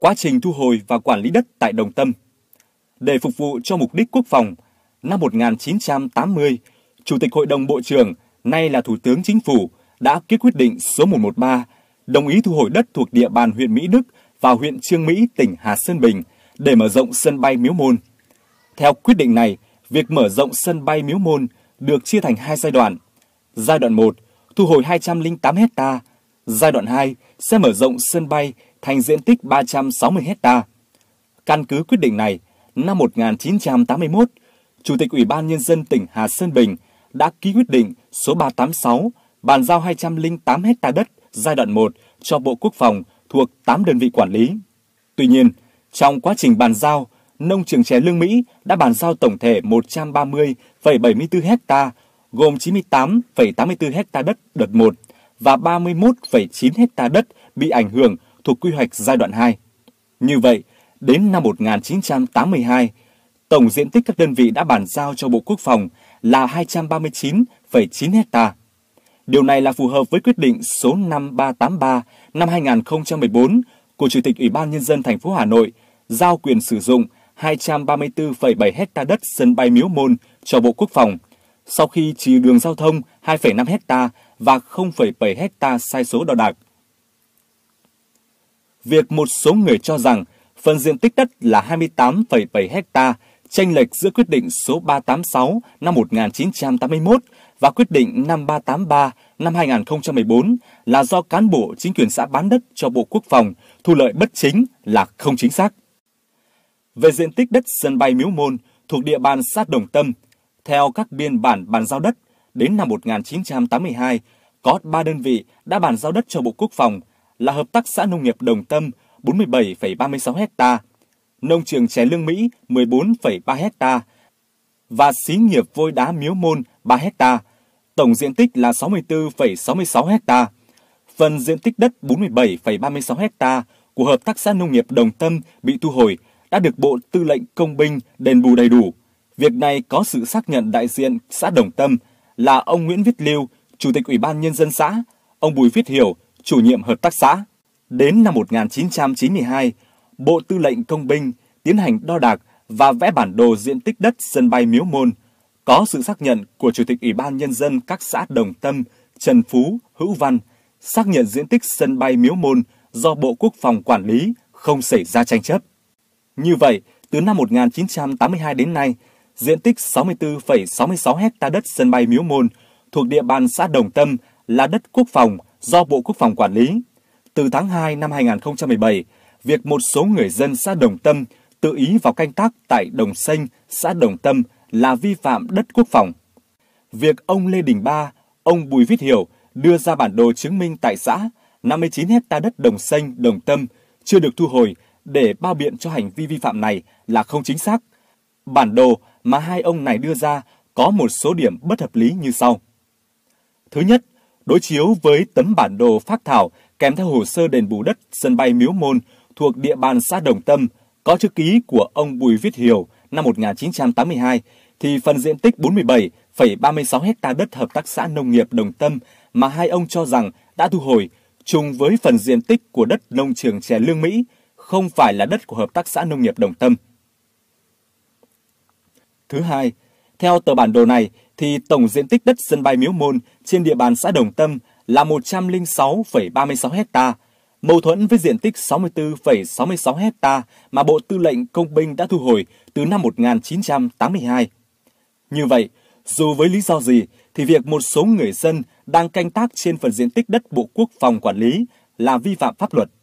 quá trình thu hồi và quản lý đất tại Đồng Tâm. Để phục vụ cho mục đích quốc phòng, năm 1980, Chủ tịch Hội đồng Bộ trưởng, nay là Thủ tướng Chính phủ, đã ký quyết định số 113 đồng ý thu hồi đất thuộc địa bàn huyện Mỹ Đức và huyện Trương Mỹ, tỉnh Hà Sơn Bình để mở rộng sân bay Miếu Môn. Theo quyết định này, việc mở rộng sân bay Miếu Môn được chia thành hai giai đoạn. Giai đoạn 1 thu hồi 208 hecta, giai đoạn 2 sẽ mở rộng sân bay thành diện tích 360 hecta. Căn cứ quyết định này, năm 1981, Chủ tịch Ủy ban Nhân dân tỉnh Hà Sơn Bình đã ký quyết định số 386 bàn giao 208 hecta đất giai đoạn 1 cho Bộ Quốc phòng thuộc 8 đơn vị quản lý. Tuy nhiên, trong quá trình bàn giao, nông trường chè Lương Mỹ đã bàn giao tổng thể 130,74 hecta, gồm 98,84 hecta đất đợt 1 và 31,9 hecta đất bị ảnh hưởng thuộc quy hoạch giai đoạn 2. Như vậy, đến năm 1982, tổng diện tích các đơn vị đã bàn giao cho Bộ Quốc phòng là 239,9 ha Điều này là phù hợp với quyết định số 5383 năm 2014 của Chủ tịch Ủy ban nhân dân thành phố Hà Nội giao quyền sử dụng 234,7 ha đất sân bay Miếu Môn cho Bộ Quốc phòng sau khi trừ đường giao thông 2,5 ha và 0,7 ha sai số đo đạc việc một số người cho rằng phần diện tích đất là 28,7 hecta tranh lệch giữa quyết định số 386 năm 1981 và quyết định 5383 năm 2014 là do cán bộ chính quyền xã bán đất cho Bộ Quốc phòng thu lợi bất chính là không chính xác. Về diện tích đất sân bay Miếu Môn thuộc địa bàn sát Đồng Tâm, theo các biên bản bàn giao đất, đến năm 1982, có 3 đơn vị đã bàn giao đất cho Bộ Quốc phòng là Hợp tác xã Nông nghiệp Đồng Tâm 47,36 ha, Nông trường chè Lương Mỹ 14,3 ha và Xí nghiệp Vôi đá Miếu Môn 3 ha, tổng diện tích là 64,66 ha. Phần diện tích đất 47,36 ha của Hợp tác xã Nông nghiệp Đồng Tâm bị thu hồi đã được Bộ Tư lệnh Công binh đền bù đầy đủ. Việc này có sự xác nhận đại diện xã Đồng Tâm là ông Nguyễn Viết Liêu, Chủ tịch Ủy ban Nhân dân xã, ông Bùi Viết Hiểu, chủ nhiệm hợp tác xã. Đến năm 1992, Bộ Tư lệnh Công binh tiến hành đo đạc và vẽ bản đồ diện tích đất sân bay Miếu Môn, có sự xác nhận của Chủ tịch Ủy ban Nhân dân các xã Đồng Tâm, Trần Phú, Hữu Văn, xác nhận diện tích sân bay Miếu Môn do Bộ Quốc phòng quản lý không xảy ra tranh chấp. Như vậy, từ năm 1982 đến nay, diện tích 64,66 hecta đất sân bay Miếu Môn thuộc địa bàn xã Đồng Tâm là đất quốc phòng – do Bộ Quốc phòng quản lý. Từ tháng 2 năm 2017, việc một số người dân xã Đồng Tâm tự ý vào canh tác tại Đồng Xanh, xã Đồng Tâm là vi phạm đất quốc phòng. Việc ông Lê Đình Ba, ông Bùi Viết Hiểu đưa ra bản đồ chứng minh tại xã 59 hecta đất Đồng Xanh, Đồng Tâm chưa được thu hồi để bao biện cho hành vi vi phạm này là không chính xác. Bản đồ mà hai ông này đưa ra có một số điểm bất hợp lý như sau. Thứ nhất, đối chiếu với tấm bản đồ phát thảo kèm theo hồ sơ đền bù đất sân bay Miếu Môn thuộc địa bàn xã Đồng Tâm có chữ ký của ông Bùi Viết Hiểu năm 1982 thì phần diện tích 47,36 ha đất hợp tác xã nông nghiệp Đồng Tâm mà hai ông cho rằng đã thu hồi trùng với phần diện tích của đất nông trường chè Lương Mỹ không phải là đất của hợp tác xã nông nghiệp Đồng Tâm. Thứ hai, theo tờ bản đồ này, thì tổng diện tích đất sân bay Miếu Môn trên địa bàn xã Đồng Tâm là 106,36 hecta, mâu thuẫn với diện tích 64,66 hecta mà Bộ Tư lệnh Công binh đã thu hồi từ năm 1982. Như vậy, dù với lý do gì, thì việc một số người dân đang canh tác trên phần diện tích đất Bộ Quốc phòng quản lý là vi phạm pháp luật.